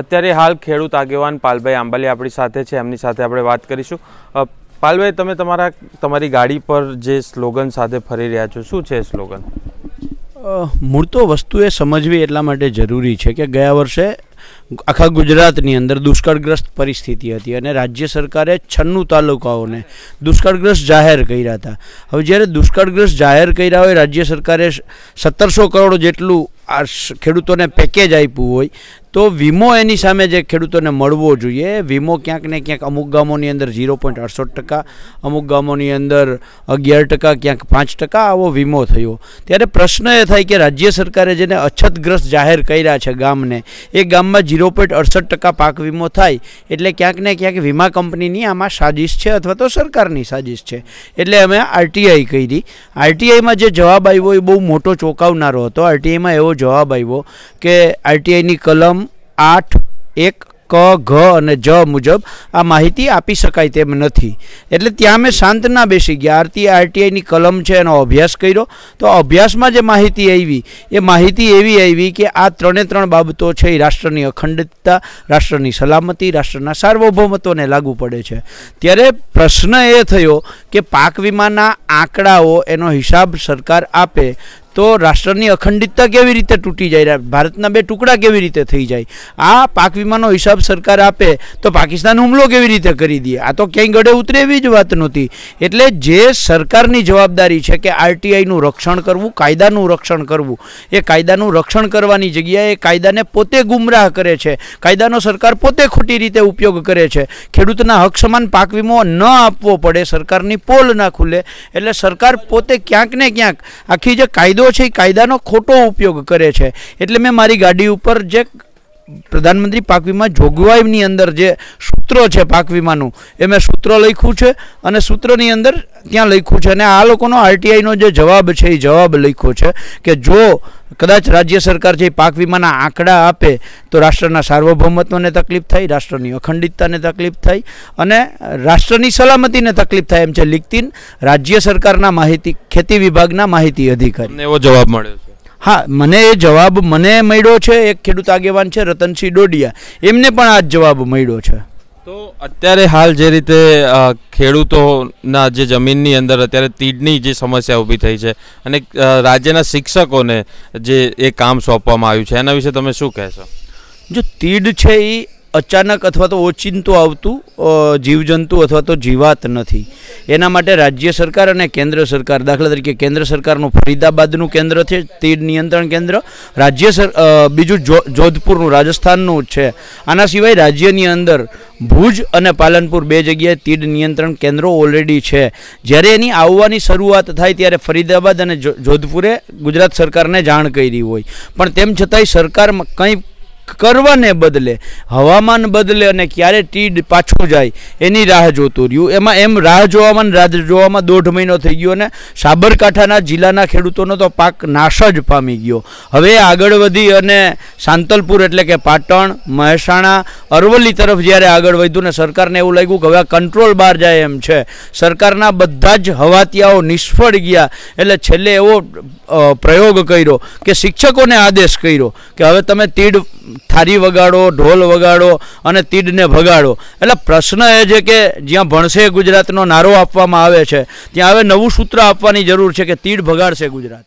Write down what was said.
અત્યારે હાલ ખેડૂત આગેવાન પાલભાઈ આંબાલી આપણી સાથે છે એમની સાથે આપણે વાત કરીશું પાલભાઈ તમે તમારા તમારી ગાડી પર જે સ્લોગન સાથે ફરી રહ્યા છો શું છે સ્લોગન મૂળ તો વસ્તુ એ સમજવી એટલા માટે જરૂરી છે કે ગયા વર્ષે આખા ગુજરાતની અંદર દુષ્કાળગ્રસ્ત પરિસ્થિતિ હતી અને રાજ્ય સરકારે છન્નું તાલુકાઓને દુષ્કાળગ્રસ્ત જાહેર કર્યા હતા હવે જ્યારે દુષ્કાળગ્રસ્ત જાહેર કર્યા હોય રાજ્ય સરકારે સત્તરસો કરોડ જેટલું આ ખેડૂતોને પેકેજ આપ્યું હોય તો વીમો એની સામે જે ખેડૂતોને મળવો જોઈએ વીમો ક્યાંક ને ક્યાંક અમુક ગામોની અંદર ઝીરો પોઈન્ટ અડસઠ ટકા અમુક ગામોની અંદર અગિયાર ટકા ક્યાંક પાંચ ટકા આવો વીમો થયો ત્યારે પ્રશ્ન એ થાય કે રાજ્ય સરકારે જેને અછતગ્રસ્ત જાહેર કર્યા છે ગામને એ ગામમાં ઝીરો પોઈન્ટ અડસઠ ટકા પાક વીમો થાય એટલે ક્યાંક ને ક્યાંક વીમા કંપનીની આમાં સાજિશ છે અથવા તો સરકારની સાજિશ છે એટલે અમે આરટીઆઈ કરી આરટીઆઈમાં જે જવાબ આવ્યો એ બહુ મોટો ચોંકાવનારો હતો આરટીઆઈમાં એવો જવાબ આવ્યો કે આરટીઆઈની કલમ આઠ એક ક ઘ અને જ મુજબ આ માહિતી આપી શકાય તેમ નથી એટલે ત્યાં અમે શાંત ના બેસી ગયા આરતી આરટીઆઈની કલમ છે એનો અભ્યાસ કર્યો તો અભ્યાસમાં જે માહિતી આવી એ માહિતી એવી આવી કે આ ત્રણે ત્રણ બાબતો છે એ રાષ્ટ્રની અખંડિતતા રાષ્ટ્રની સલામતી રાષ્ટ્રના સાર્વભૌમત્વને લાગુ પડે છે ત્યારે પ્રશ્ન એ થયો કે પાક વીમાના આંકડાઓ એનો હિસાબ સરકાર આપે તો રાષ્ટ્રની અખંડિતતા કેવી રીતે તૂટી જાય ભારતના બે ટુકડા કેવી રીતે થઈ જાય આ પાક વીમાનો હિસાબ સરકાર આપે તો પાકિસ્તાન હુમલો કેવી રીતે કરી દે આ તો ક્યાંય ગળે ઉતરે એવી જ વાત નહોતી એટલે જે સરકારની જવાબદારી છે કે આરટીઆઈનું રક્ષણ કરવું કાયદાનું રક્ષણ કરવું એ કાયદાનું રક્ષણ કરવાની જગ્યાએ કાયદાને પોતે ગુમરાહ કરે છે કાયદાનો સરકાર પોતે ખોટી રીતે ઉપયોગ કરે છે ખેડૂતના હક સમાન પાક વીમો ન આપવો પડે સરકારની પોલ ના ખુલે એટલે સરકાર પોતે ક્યાંક ને ક્યાંક આખી જે કાયદો છે એ કાયદાનો ખોટો ઉપયોગ કરે છે એટલે મેં મારી ગાડી ઉપર જે પ્રધાનમંત્રી પાક વીમા જોગવાઈની અંદર જે સૂત્રો છે પાક વીમાનું એ મેં સૂત્ર લખ્યું છે અને સૂત્રની અંદર ત્યાં લખ્યું છે અને આ લોકોનો આરટીઆઈનો જે જવાબ છે એ જવાબ લખ્યો છે કે જો કદાચ રાજ્ય સરકાર જે પાક વીમાના આંકડા આપે તો રાષ્ટ્રના સાર્વભૌમત્વને તકલીફ થાય રાષ્ટ્રની અખંડિતતાને તકલીફ થાય અને રાષ્ટ્રની સલામતીને તકલીફ થાય એમ છે લિખતીન રાજ્ય સરકારના માહિતી ખેતી વિભાગના માહિતી અધિકારી એવો જવાબ મળ્યો હા મને એ જવાબ મને મળ્યો છે એક ખેડૂત આગેવાન છે રતનસિંહ ડોડિયા એમને પણ આ જવાબ મળ્યો છે તો અત્યારે હાલ જે રીતે ખેડૂતોના જે જમીનની અંદર અત્યારે તીડની જે સમસ્યા ઊભી થઈ છે અને રાજ્યના શિક્ષકોને જે એ કામ સોંપવામાં આવ્યું છે એના વિશે તમે શું કહેશો જો તીડ છે એ અચાનક અથવા તો ઓચિંતું આવતું જીવજંતુ અથવા તો જીવાત નથી એના માટે રાજ્ય સરકાર અને કેન્દ્ર સરકાર દાખલા તરીકે કેન્દ્ર સરકારનું ફરીદાબાદનું કેન્દ્ર છે તીડ નિયંત્રણ કેન્દ્ર રાજ્ય સર બીજું જોધપુરનું રાજસ્થાનનું છે આના સિવાય રાજ્યની અંદર ભુજ અને પાલનપુર બે જગ્યાએ તીડ નિયંત્રણ કેન્દ્રો ઓલરેડી છે જ્યારે એની આવવાની શરૂઆત થાય ત્યારે ફરીદાબાદ અને જોધપુરે ગુજરાત સરકારને જાણ કરી હોય પણ તેમ છતાંય સરકાર કંઈ કરવાને બદલે હવામાન બદલે અને ક્યારે તીડ પાછું જાય એની રાહ જોતું રહ્યું એમાં એમ રાહ જોવામાં રાહ જોવામાં દોઢ મહિનો થઈ ગયો અને સાબરકાંઠાના જિલ્લાના ખેડૂતોનો તો પાક નાશ જ પામી ગયો હવે આગળ વધી અને સાંતલપુર એટલે કે પાટણ મહેસાણા અરવલ્લી તરફ જ્યારે આગળ વધ્યું ને સરકારને એવું લાગ્યું કે હવે કંટ્રોલ બહાર જાય એમ છે સરકારના બધા જ હવાતિયાઓ નિષ્ફળ ગયા એટલે છેલ્લે એવો પ્રયોગ કર્યો કે શિક્ષકોને આદેશ કર્યો કે હવે તમે તીડ થારી વગાડો ઢોલ વગાડો અને તીડને ભગાડો એટલે પ્રશ્ન એ છે કે જ્યાં ભણશે ગુજરાતનો નારો આપવામાં આવે છે ત્યાં હવે નવું સૂત્ર આપવાની જરૂર છે કે તીડ ભગાડશે ગુજરાત